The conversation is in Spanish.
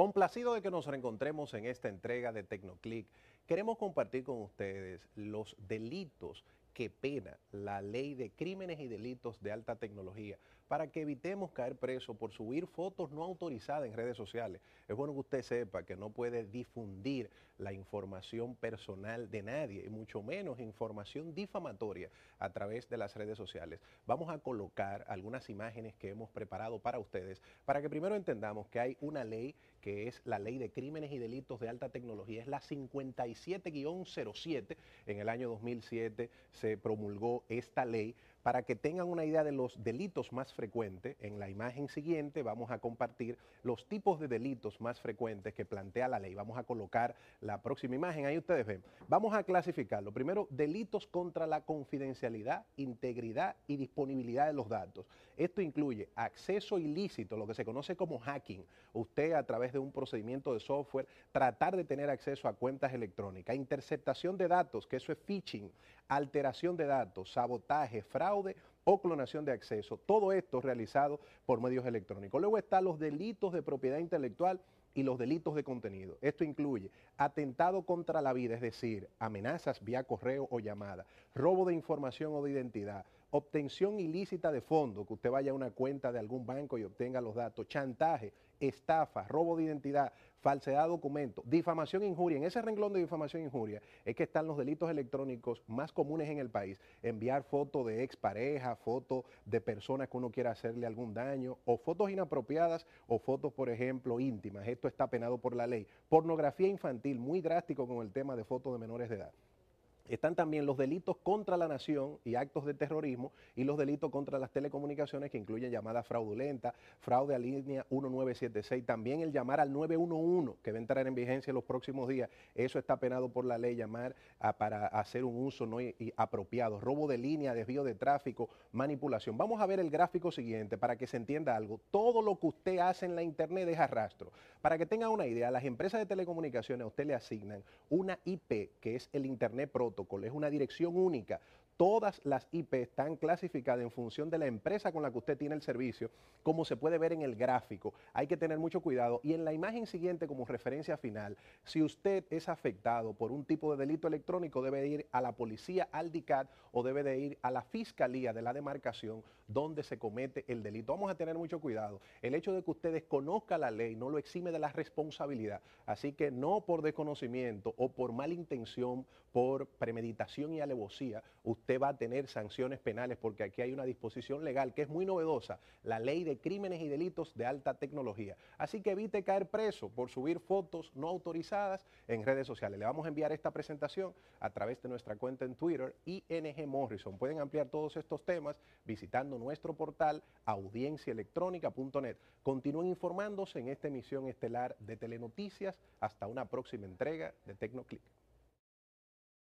Complacido de que nos reencontremos en esta entrega de Tecnoclick, queremos compartir con ustedes los delitos que pena la ley de crímenes y delitos de alta tecnología para que evitemos caer preso por subir fotos no autorizadas en redes sociales. Es bueno que usted sepa que no puede difundir la información personal de nadie, y mucho menos información difamatoria a través de las redes sociales. Vamos a colocar algunas imágenes que hemos preparado para ustedes para que primero entendamos que hay una ley que es la Ley de Crímenes y Delitos de Alta Tecnología, es la 57-07. En el año 2007 se promulgó esta ley para que tengan una idea de los delitos más frecuentes, en la imagen siguiente vamos a compartir los tipos de delitos más frecuentes que plantea la ley. Vamos a colocar la próxima imagen, ahí ustedes ven. Vamos a clasificarlo. Primero, delitos contra la confidencialidad, integridad y disponibilidad de los datos. Esto incluye acceso ilícito, lo que se conoce como hacking. Usted a través de un procedimiento de software tratar de tener acceso a cuentas electrónicas, interceptación de datos, que eso es phishing, alteración de datos, sabotaje, fraude fraude o clonación de acceso. Todo esto realizado por medios electrónicos. Luego están los delitos de propiedad intelectual y los delitos de contenido. Esto incluye atentado contra la vida, es decir, amenazas vía correo o llamada, robo de información o de identidad, obtención ilícita de fondo, que usted vaya a una cuenta de algún banco y obtenga los datos, chantaje, estafa, robo de identidad, falsedad de documentos, difamación e injuria. En ese renglón de difamación e injuria es que están los delitos electrónicos más comunes en el país. Enviar fotos de expareja, foto fotos de personas que uno quiera hacerle algún daño, o fotos inapropiadas, o fotos, por ejemplo, íntimas. Esto está penado por la ley. Pornografía infantil, muy drástico con el tema de fotos de menores de edad están también los delitos contra la nación y actos de terrorismo y los delitos contra las telecomunicaciones que incluyen llamadas fraudulentas, fraude a línea 1976, también el llamar al 911 que va a entrar en vigencia los próximos días, eso está penado por la ley, llamar para hacer un uso no apropiado, robo de línea, desvío de tráfico, manipulación. Vamos a ver el gráfico siguiente para que se entienda algo. Todo lo que usted hace en la internet deja rastro. Para que tenga una idea, las empresas de telecomunicaciones a usted le asignan una IP, que es el Internet Proto es una dirección única Todas las IP están clasificadas en función de la empresa con la que usted tiene el servicio, como se puede ver en el gráfico. Hay que tener mucho cuidado. Y en la imagen siguiente, como referencia final, si usted es afectado por un tipo de delito electrónico, debe ir a la policía, al DICAT o debe de ir a la fiscalía de la demarcación donde se comete el delito. Vamos a tener mucho cuidado. El hecho de que usted desconozca la ley no lo exime de la responsabilidad. Así que no por desconocimiento o por mala intención, por premeditación y alevosía, usted va a tener sanciones penales porque aquí hay una disposición legal que es muy novedosa, la ley de crímenes y delitos de alta tecnología. Así que evite caer preso por subir fotos no autorizadas en redes sociales. Le vamos a enviar esta presentación a través de nuestra cuenta en Twitter, ING Morrison. Pueden ampliar todos estos temas visitando nuestro portal audienciaelectrónica.net. Continúen informándose en esta emisión estelar de Telenoticias. Hasta una próxima entrega de TecnoClick.